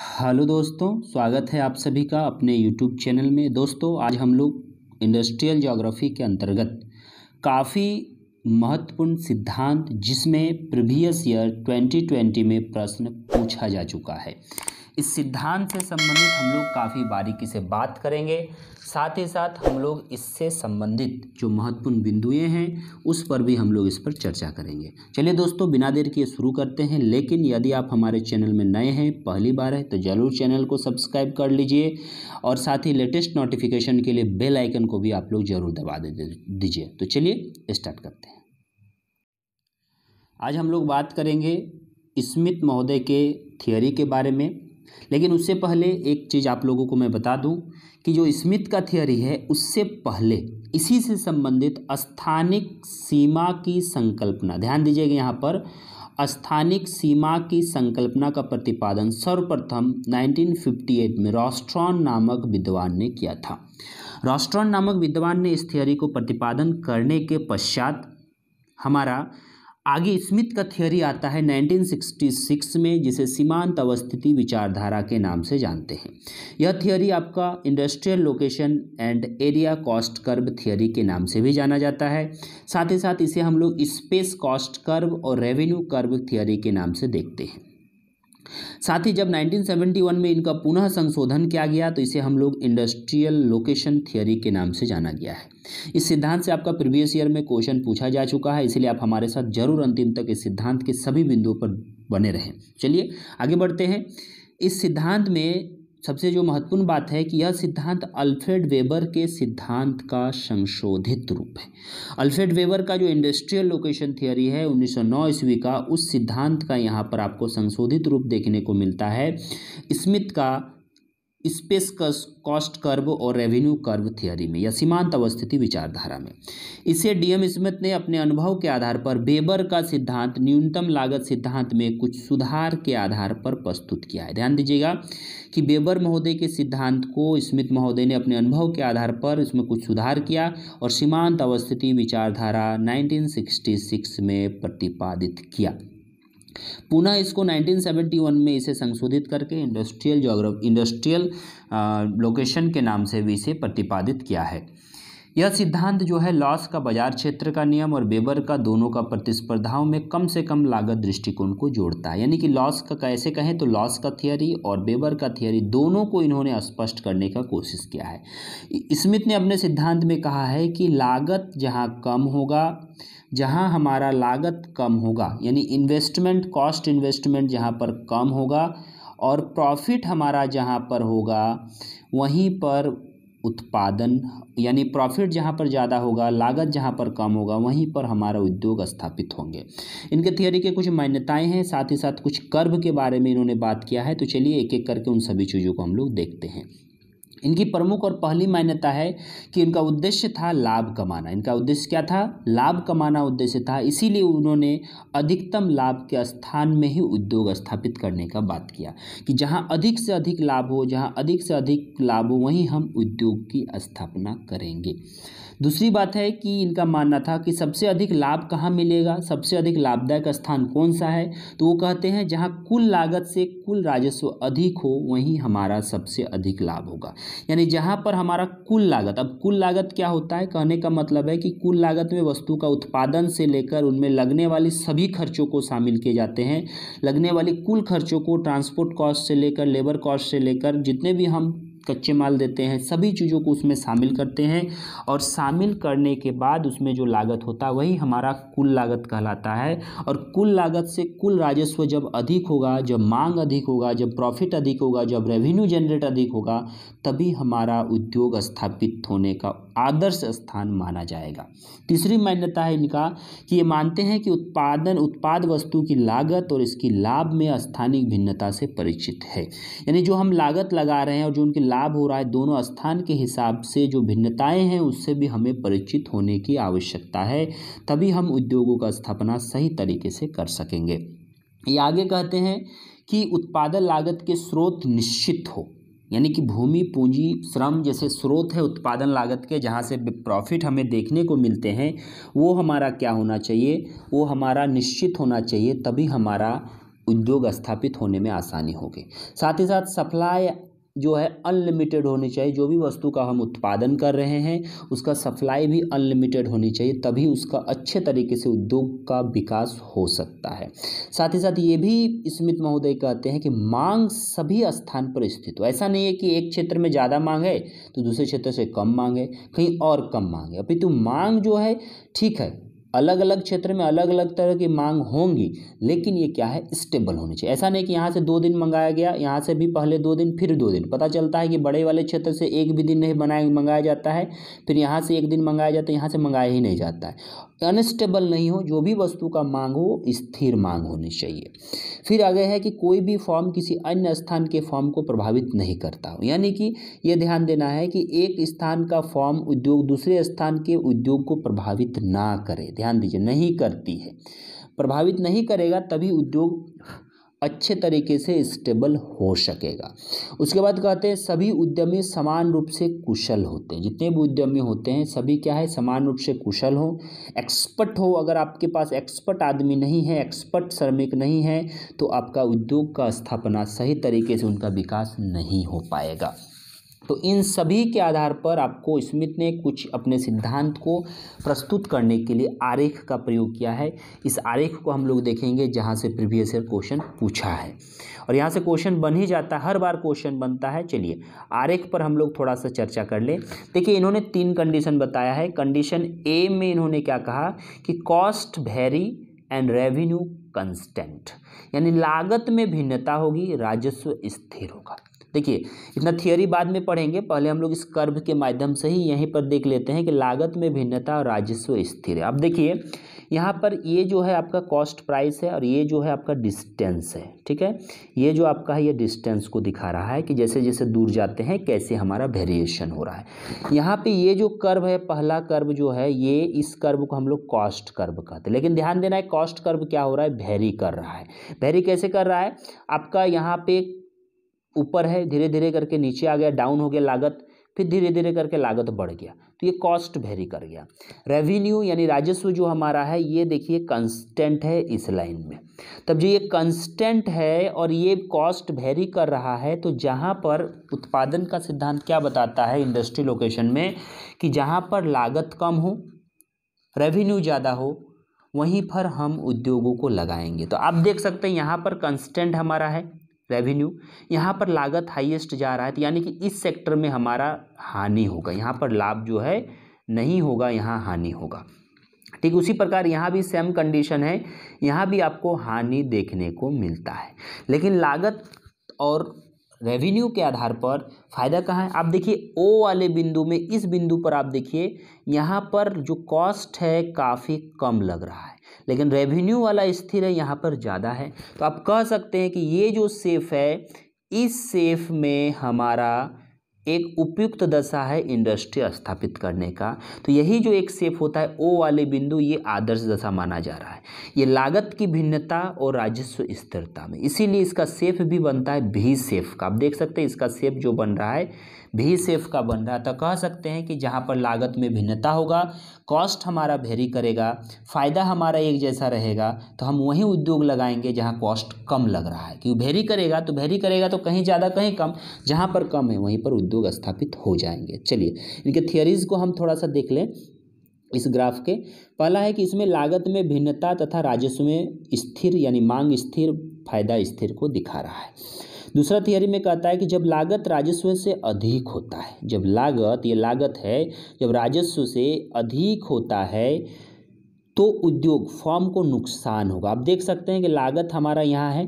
hello दोस्तों स्वागत है आप सभी का अपने यूट्यूब चैनल में दोस्तों आज हम लोग इंडस्ट्रियल जोग्राफ़ी के अंतर्गत काफ़ी महत्वपूर्ण सिद्धांत जिसमें प्रीवियस ईयर 2020 में प्रश्न पूछा जा चुका है इस सिद्धांत से संबंधित हम लोग काफ़ी बारीकी से बात करेंगे साथ ही साथ हम लोग इससे संबंधित जो महत्वपूर्ण बिंदुएँ हैं उस पर भी हम लोग इस पर चर्चा करेंगे चलिए दोस्तों बिना देर किए शुरू करते हैं लेकिन यदि आप हमारे चैनल में नए हैं पहली बार है तो ज़रूर चैनल को सब्सक्राइब कर लीजिए और साथ ही लेटेस्ट नोटिफिकेशन के लिए बेल आइकन को भी आप लोग ज़रूर दबा दे दीजिए तो चलिए स्टार्ट करते हैं आज हम लोग बात करेंगे स्मिथ महोदय के थियोरी के बारे में लेकिन उससे पहले एक चीज़ आप लोगों को मैं बता दूं कि जो स्मिथ का थियोरी है उससे पहले इसी से संबंधित स्थानिक सीमा की संकल्पना ध्यान दीजिएगा यहाँ पर स्थानिक सीमा की संकल्पना का प्रतिपादन सर्वप्रथम 1958 में रॉस्ट्रॉन नामक विद्वान ने किया था रॉस्ट्रॉन नामक विद्वान ने इस थियोरी को प्रतिपादन करने के पश्चात हमारा आगे स्मिथ का थियोरी आता है 1966 में जिसे सीमांत अवस्थिति विचारधारा के नाम से जानते हैं यह थियोरी आपका industrial location and area cost curve theory के नाम से भी जाना जाता है साथ ही साथ इसे हम लोग स्पेस कॉस्ट कर्व और रेवेन्यू कर्व थियोरी के नाम से देखते हैं साथ ही जब 1971 में इनका पुनः संशोधन किया गया तो इसे हम लोग इंडस्ट्रियल लोकेशन थियोरी के नाम से जाना गया है इस सिद्धांत से आपका प्रीवियस ईयर में क्वेश्चन पूछा जा चुका है इसलिए आप हमारे साथ जरूर अंतिम तक इस सिद्धांत के सभी बिंदुओं पर बने रहें चलिए आगे बढ़ते हैं इस सिद्धांत में सबसे जो महत्वपूर्ण बात है कि यह सिद्धांत अल्फ्रेड वेबर के सिद्धांत का संशोधित रूप है अल्फ्रेड वेबर का जो इंडस्ट्रियल लोकेशन थियोरी है 1909 ईस्वी का उस सिद्धांत का यहाँ पर आपको संशोधित रूप देखने को मिलता है स्मिथ का स्पेस कॉस्ट कर्व और रेवेन्यू कर्व थियोरी में या सीमांत अवस्थिति विचारधारा में इसे डीएम स्मिथ ने अपने अनुभव के आधार पर बेबर का सिद्धांत न्यूनतम लागत सिद्धांत में कुछ सुधार के आधार पर प्रस्तुत किया है ध्यान दीजिएगा कि बेबर महोदय के सिद्धांत को स्मिथ महोदय ने अपने अनुभव के आधार पर इसमें कुछ सुधार किया और सीमांत अवस्थिति विचारधारा नाइनटीन में प्रतिपादित किया पुनः इसको 1971 में इसे संशोधित करके इंडस्ट्रियल जोग्राफ इंडस्ट्रियल लोकेशन के नाम से भी इसे प्रतिपादित किया है यह सिद्धांत जो है लॉस का बाजार क्षेत्र का नियम और बेबर का दोनों का प्रतिस्पर्धाओं में कम से कम लागत दृष्टिकोण को जोड़ता है यानी कि लॉस का कैसे कहें तो लॉस का थियरी और बेबर का थियरी दोनों को इन्होंने स्पष्ट करने का कोशिश किया है स्मिथ ने अपने सिद्धांत में कहा है कि लागत जहाँ कम होगा जहां हमारा लागत कम होगा यानी इन्वेस्टमेंट कॉस्ट इन्वेस्टमेंट जहां पर कम होगा और प्रॉफिट हमारा जहां पर होगा वहीं पर उत्पादन यानी प्रॉफिट जहाँ पर ज़्यादा होगा लागत जहाँ पर कम होगा वहीं पर हमारा उद्योग स्थापित होंगे इनके थियोरी के कुछ मान्यताएं हैं साथ ही साथ कुछ कर्व के बारे में इन्होंने बात किया है तो चलिए एक एक करके उन सभी चीज़ों को हम लोग देखते हैं इनकी प्रमुख और पहली मान्यता है कि इनका उद्देश्य था लाभ कमाना इनका उद्देश्य क्या था लाभ कमाना उद्देश्य था इसीलिए उन्होंने अधिकतम लाभ के स्थान में ही उद्योग स्थापित करने का बात किया कि जहां अधिक से अधिक लाभ हो जहां अधिक से अधिक लाभ हो वहीं हम उद्योग की स्थापना करेंगे दूसरी बात है कि इनका मानना था कि सबसे अधिक लाभ कहाँ मिलेगा सबसे अधिक लाभदायक स्थान कौन सा है तो वो कहते हैं जहाँ कुल लागत से कुल राजस्व अधिक हो वहीं हमारा सबसे अधिक लाभ होगा यानी जहाँ पर हमारा कुल लागत अब कुल लागत क्या होता है कहने का मतलब है कि कुल लागत में वस्तु का उत्पादन से लेकर उनमें लगने वाली सभी खर्चों को शामिल किए जाते हैं लगने वाली कुल खर्चों को ट्रांसपोर्ट कॉस्ट से लेकर लेबर कॉस्ट से लेकर जितने भी हम कच्चे माल देते हैं सभी चीज़ों को उसमें शामिल करते हैं और शामिल करने के बाद उसमें जो लागत होता है वही हमारा कुल लागत कहलाता है और कुल लागत से कुल राजस्व जब अधिक होगा जब मांग अधिक होगा जब प्रॉफिट अधिक होगा जब रेवेन्यू जनरेट अधिक होगा तभी हमारा उद्योग स्थापित होने का आदर्श स्थान माना जाएगा तीसरी मान्यता है इनका कि ये मानते हैं कि उत्पादन उत्पाद वस्तु की लागत और इसकी लाभ में स्थानिक भिन्नता से परिचित है यानी जो हम लागत लगा रहे हैं और जो उनकी लाभ हो रहा है दोनों स्थान के हिसाब से जो भिन्नताएं हैं उससे भी हमें परिचित होने की आवश्यकता है तभी हम उद्योगों का स्थापना सही तरीके से कर सकेंगे ये आगे कहते हैं कि उत्पादन लागत के स्रोत निश्चित हो यानी कि भूमि पूंजी श्रम जैसे स्रोत है उत्पादन लागत के जहाँ से प्रॉफिट हमें देखने को मिलते हैं वो हमारा क्या होना चाहिए वो हमारा निश्चित होना चाहिए तभी हमारा उद्योग स्थापित होने में आसानी होगी साथ ही साथ सप्लाई जो है अनलिमिटेड होनी चाहिए जो भी वस्तु का हम उत्पादन कर रहे हैं उसका सप्लाई भी अनलिमिटेड होनी चाहिए तभी उसका अच्छे तरीके से उद्योग का विकास हो सकता है साथ ही साथ ये भी स्मित महोदय कहते हैं कि मांग सभी स्थान पर स्थित हो ऐसा नहीं है कि एक क्षेत्र में ज़्यादा मांग है तो दूसरे क्षेत्र से कम मांग है कहीं और कम मांग है तो मांग जो है ठीक है अलग अलग क्षेत्र में अलग अलग तरह की मांग होंगी लेकिन ये क्या है स्टेबल होनी चाहिए ऐसा नहीं कि यहाँ से दो दिन मंगाया गया यहाँ से भी पहले दो दिन फिर दो दिन पता चलता है कि बड़े वाले क्षेत्र से एक भी दिन नहीं मंगाया जाता है फिर यहाँ से एक दिन मंगाया जाता है यहाँ से मंगाया ही नहीं जाता है अनस्टेबल नहीं हो जो भी वस्तु का मांग हो स्थिर मांग होनी चाहिए फिर आगे है कि कोई भी फॉर्म किसी अन्य स्थान के फॉर्म को प्रभावित नहीं करता हो यानी कि यह ध्यान देना है कि एक स्थान का फॉर्म उद्योग दूसरे स्थान के उद्योग को प्रभावित ना करे ध्यान दीजिए नहीं करती है प्रभावित नहीं करेगा तभी उद्योग अच्छे तरीके से स्टेबल हो सकेगा उसके बाद कहते हैं सभी उद्यमी समान रूप से कुशल होते हैं जितने भी उद्यमी होते हैं सभी क्या है समान रूप से कुशल हो एक्सपर्ट हो अगर आपके पास एक्सपर्ट आदमी नहीं है एक्सपर्ट श्रमिक नहीं है तो आपका उद्योग का स्थापना सही तरीके से उनका विकास नहीं हो पाएगा तो इन सभी के आधार पर आपको स्मिथ ने कुछ अपने सिद्धांत को प्रस्तुत करने के लिए आरेख का प्रयोग किया है इस आरेख को हम लोग देखेंगे जहाँ से प्रीवियस ईयर क्वेश्चन पूछा है और यहाँ से क्वेश्चन बन ही जाता है हर बार क्वेश्चन बनता है चलिए आरेख पर हम लोग थोड़ा सा चर्चा कर लें देखिए इन्होंने तीन कंडीशन बताया है कंडीशन ए में इन्होंने क्या कहा कि cost vary and revenue constant यानी लागत में भिन्नता होगी राजस्व स्थिर होगा देखिए इतना थियोरी बाद में पढ़ेंगे पहले हम लोग इस कर्व के माध्यम से ही यहीं पर देख लेते हैं कि लागत में भिन्नता और राजस्व स्थिर है अब देखिए यहाँ पर ये जो है आपका कॉस्ट प्राइस है और ये जो है आपका डिस्टेंस है ठीक है ये जो आपका है ये डिस्टेंस को दिखा रहा है कि जैसे जैसे दूर जाते हैं कैसे हमारा वेरिएशन हो रहा है यहाँ पे ये जो कर्व है पहला कर्व जो है ये इस कर्व को हम लोग कॉस्ट कर्व कहते हैं लेकिन ध्यान देना है कॉस्ट कर्व क्या हो रहा है वेरी कर रहा है वेरी कैसे कर रहा है आपका यहाँ पे ऊपर है धीरे धीरे करके नीचे आ गया डाउन हो गया लागत फिर धीरे धीरे करके लागत बढ़ गया तो ये कॉस्ट वेरी कर गया रेवेन्यू यानी राजस्व जो हमारा है ये देखिए कंस्टेंट है इस लाइन में तब जो ये कंस्टेंट है और ये कॉस्ट वेरी कर रहा है तो जहाँ पर उत्पादन का सिद्धांत क्या बताता है इंडस्ट्री लोकेशन में कि जहाँ पर लागत कम हो रेवेन्यू ज़्यादा हो वहीं पर हम उद्योगों को लगाएंगे तो आप देख सकते हैं यहाँ पर कंस्टेंट हमारा है रेवेन्यू यहाँ पर लागत हाईएस्ट जा रहा है तो यानी कि इस सेक्टर में हमारा हानि होगा यहाँ पर लाभ जो है नहीं होगा यहाँ हानि होगा ठीक उसी प्रकार यहाँ भी सेम कंडीशन है यहाँ भी आपको हानि देखने को मिलता है लेकिन लागत और रेवेन्यू के आधार पर फ़ायदा कहाँ है आप देखिए ओ वाले बिंदु में इस बिंदु पर आप देखिए यहाँ पर जो कॉस्ट है काफ़ी कम लग रहा है लेकिन रेवेन्यू वाला स्थिर है यहाँ पर ज़्यादा है तो आप कह सकते हैं कि ये जो सेफ है इस सेफ में हमारा एक उपयुक्त दशा है इंडस्ट्री स्थापित करने का तो यही जो एक सेप होता है ओ वाले बिंदु ये आदर्श दशा माना जा रहा है ये लागत की भिन्नता और राजस्व स्थिरता में इसीलिए इसका सेफ भी बनता है भी सेफ का आप देख सकते हैं इसका सेफ जो बन रहा है भी सेफ का बन रहा था कह सकते हैं कि जहाँ पर लागत में भिन्नता होगा कॉस्ट हमारा भेरी करेगा फ़ायदा हमारा एक जैसा रहेगा तो हम वहीं उद्योग लगाएंगे जहाँ कॉस्ट कम लग रहा है क्योंकि भेरी करेगा तो भेरी करेगा तो कहीं ज़्यादा कहीं कम जहाँ पर कम है वहीं पर उद्योग स्थापित हो जाएंगे चलिए इनके थियरीज़ को हम थोड़ा सा देख लें इस ग्राफ के पहला है कि इसमें लागत में भिन्नता तथा राजस्व में स्थिर यानी मांग स्थिर फायदा स्थिर को दिखा रहा है दूसरा थियरी में कहता है कि जब लागत राजस्व से अधिक होता है जब लागत ये लागत है जब राजस्व से अधिक होता है तो उद्योग फॉर्म को नुकसान होगा आप देख सकते हैं कि लागत हमारा यहाँ है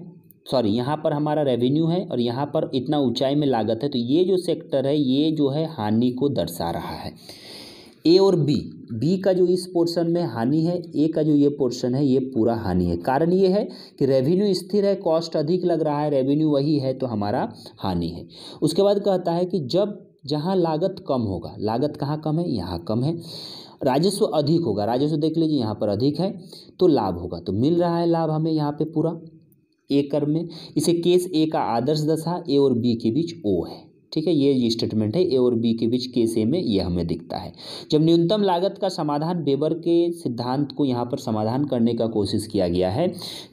सॉरी यहाँ पर हमारा रेवेन्यू है और यहाँ पर इतना ऊंचाई में लागत है तो ये जो सेक्टर है ये जो है हानि को दर्शा रहा है ए और बी बी का जो इस पोर्शन में हानि है ए का जो ये पोर्शन है ये पूरा हानि है कारण ये है कि रेवेन्यू स्थिर है कॉस्ट अधिक लग रहा है रेवेन्यू वही है तो हमारा हानि है उसके बाद कहता है कि जब जहाँ लागत कम होगा लागत कहाँ कम है यहाँ कम है राजस्व अधिक होगा राजस्व देख लीजिए यहाँ पर अधिक है तो लाभ होगा तो मिल रहा है लाभ हमें यहाँ पे पूरा ए कर में इसे केस ए का आदर्श दशा ए और बी के बीच ओ है ठीक है ये स्टेटमेंट है ए और बी के बीच केस ए में यह हमें दिखता है जब न्यूनतम लागत का समाधान बेबर के सिद्धांत को यहाँ पर समाधान करने का कोशिश किया गया है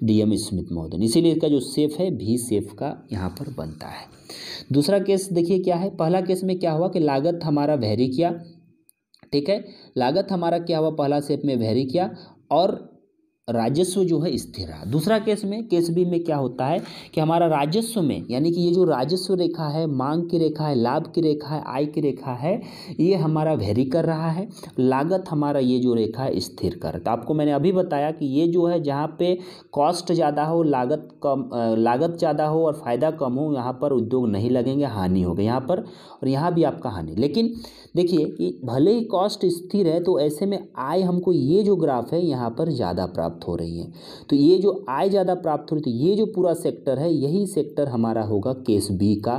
डी एम स्मिथ महोदय इसीलिए इसका जो सेफ है भी सेफ का यहाँ पर बनता है दूसरा केस देखिए क्या है पहला केस में क्या हुआ कि लागत हमारा वहरी किया ठीक है लागत हमारा क्या हुआ पहला सेफ में वहरी किया और राजस्व जो है स्थिर रहा दूसरा केस में केस बी में क्या होता है कि हमारा राजस्व में यानी कि ये जो राजस्व रेखा है मांग की रेखा है लाभ की रेखा है आय की रेखा है ये हमारा वेरी कर रहा है लागत हमारा ये जो रेखा है स्थिर कर तो आपको मैंने अभी बताया कि ये जो है जहाँ पे कॉस्ट ज़्यादा हो लागत कम लागत ज़्यादा हो और फ़ायदा कम हो यहाँ पर उद्योग नहीं लगेंगे हानि होगी यहाँ पर और यहाँ भी आपका हानि लेकिन देखिए कि भले ही कॉस्ट स्थिर है तो ऐसे में आय हमको ये जो ग्राफ है यहाँ पर ज़्यादा प्राप्त हो रही है तो ये जो आय ज़्यादा प्राप्त हो रही है तो ये जो पूरा सेक्टर है यही सेक्टर हमारा होगा केस बी का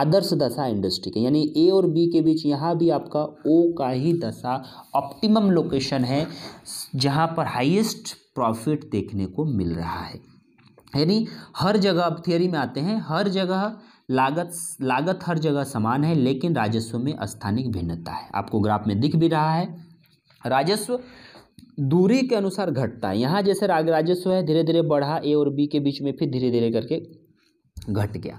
आदर्श दशा इंडस्ट्री के यानी ए और बी के बीच यहाँ भी आपका ओ का ही दशा ऑप्टिमम लोकेशन है जहाँ पर हाइएस्ट प्रॉफिट देखने को मिल रहा है यानी हर जगह अब थियोरी में आते हैं हर जगह लागत लागत हर जगह समान है लेकिन राजस्व में स्थानिक भिन्नता है आपको ग्राफ में दिख भी रहा है राजस्व दूरी के अनुसार घटता है यहाँ जैसे राजस्व है धीरे धीरे बढ़ा ए और बी के बीच में फिर धीरे धीरे करके घट गया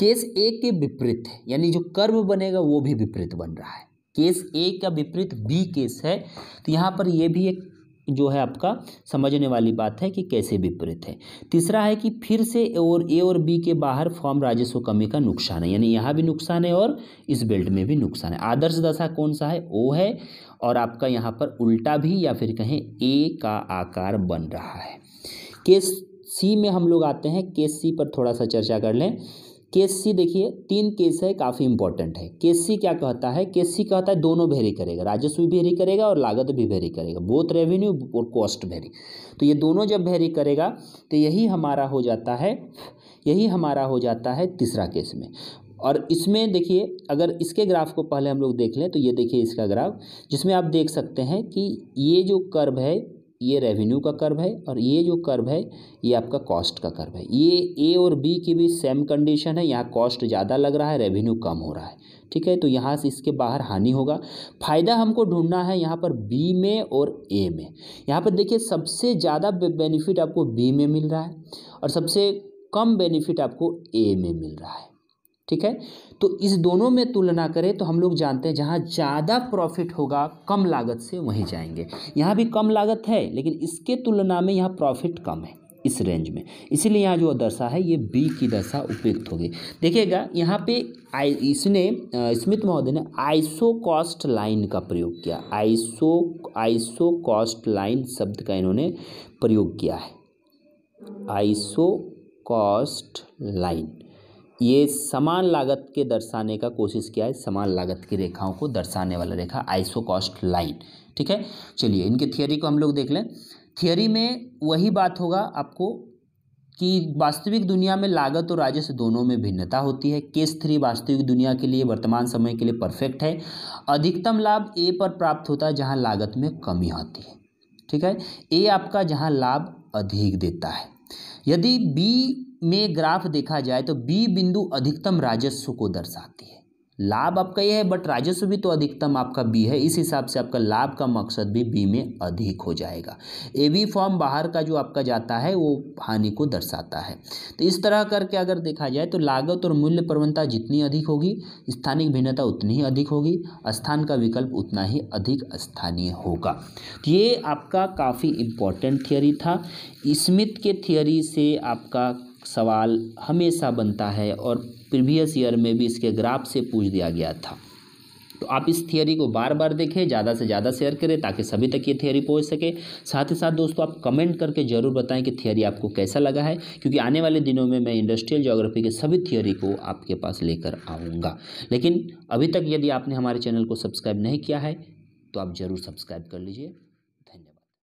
केस ए के विपरीत है यानी जो कर्म बनेगा वो भी विपरीत बन रहा है केस ए का विपरीत बी केस है तो यहाँ पर ये भी एक जो है आपका समझने वाली बात है कि कैसे विपरीत है तीसरा है कि फिर से और ए और बी के बाहर फॉर्म राजस्व कमी का नुकसान है यानी यहाँ भी नुकसान है और इस बेल्ट में भी नुकसान है आदर्श दशा कौन सा है ओ है और आपका यहाँ पर उल्टा भी या फिर कहें ए का आकार बन रहा है केस सी में हम लोग आते हैं केस सी पर थोड़ा सा चर्चा कर लें केस सी देखिए तीन केस है काफ़ी इंपॉर्टेंट है केस सी क्या कहता है केस सी कहता है दोनों वेरी करेगा राजस्व भी वेरी करेगा और लागत भी वेरी करेगा बोथ रेवेन्यू और कॉस्ट वेरी तो ये दोनों जब वेरी करेगा तो यही हमारा हो जाता है यही हमारा हो जाता है तीसरा केस में और इसमें देखिए अगर इसके ग्राफ को पहले हम लोग देख लें तो ये देखिए इसका ग्राफ जिसमें आप देख सकते हैं कि ये जो कर्व है ये रेवेन्यू का कर्व है और ये जो कर्व है ये आपका कॉस्ट का कर्व है ये ए और बी की भी सेम कंडीशन है यहाँ कॉस्ट ज़्यादा लग रहा है रेवेन्यू कम हो रहा है ठीक है तो यहाँ से इसके बाहर हानि होगा फायदा हमको ढूंढना है यहाँ पर बी में और ए में यहाँ पर देखिए सबसे ज़्यादा बेनिफिट आपको बी में मिल रहा है और सबसे कम बेनिफिट आपको ए में मिल रहा है ठीक है तो इस दोनों में तुलना करें तो हम लोग जानते हैं जहाँ ज़्यादा प्रॉफिट होगा कम लागत से वहीं जाएंगे यहाँ भी कम लागत है लेकिन इसके तुलना में यहाँ प्रॉफिट कम है इस रेंज में इसीलिए यहाँ जो दशा है ये बी की दशा उपयुक्त होगी देखिएगा यहाँ पे आई इसने स्मित महोदय ने आइसो कॉस्ट लाइन का प्रयोग किया आइसो आइसो कॉस्ट लाइन शब्द का इन्होंने प्रयोग किया है आइसो कॉस्ट लाइन ये समान लागत के दर्शाने का कोशिश किया है समान लागत की रेखाओं को दर्शाने वाला रेखा आइसो कॉस्ट लाइन ठीक है चलिए इनके थियोरी को हम लोग देख लें थियोरी में वही बात होगा आपको कि वास्तविक दुनिया में लागत और राजस्व दोनों में भिन्नता होती है केस थ्री वास्तविक दुनिया के लिए वर्तमान समय के लिए परफेक्ट है अधिकतम लाभ ए पर प्राप्त होता है जहाँ लागत में कमी होती है ठीक है ए आपका जहाँ लाभ अधिक देता है यदि बी में ग्राफ देखा जाए तो बी बिंदु अधिकतम राजस्व को दर्शाती है लाभ आपका ये है बट राजस्व भी तो अधिकतम आपका बी है इस हिसाब से आपका लाभ का मकसद भी बी में अधिक हो जाएगा ए बी फॉर्म बाहर का जो आपका जाता है वो हानि को दर्शाता है तो इस तरह करके अगर देखा जाए तो लागत और मूल्य प्रवणता जितनी अधिक होगी स्थानिक भिन्नता उतनी ही अधिक होगी स्थान का विकल्प उतना ही अधिक स्थानीय होगा तो ये आपका काफ़ी इम्पोर्टेंट थियोरी था स्मिथ के थियोरी से आपका सवाल हमेशा बनता है और प्रीवियस ईयर में भी इसके ग्राफ से पूछ दिया गया था तो आप इस थियोरी को बार बार देखें ज़्यादा से ज़्यादा शेयर करें ताकि सभी तक ये थियोरी पहुंच सके साथ ही साथ दोस्तों आप कमेंट करके ज़रूर बताएं कि थियोरी आपको कैसा लगा है क्योंकि आने वाले दिनों में मैं इंडस्ट्रियल जोग्राफी के सभी थियोरी को आपके पास लेकर आऊँगा लेकिन अभी तक यदि आपने हमारे चैनल को सब्सक्राइब नहीं किया है तो आप ज़रूर सब्सक्राइब कर लीजिए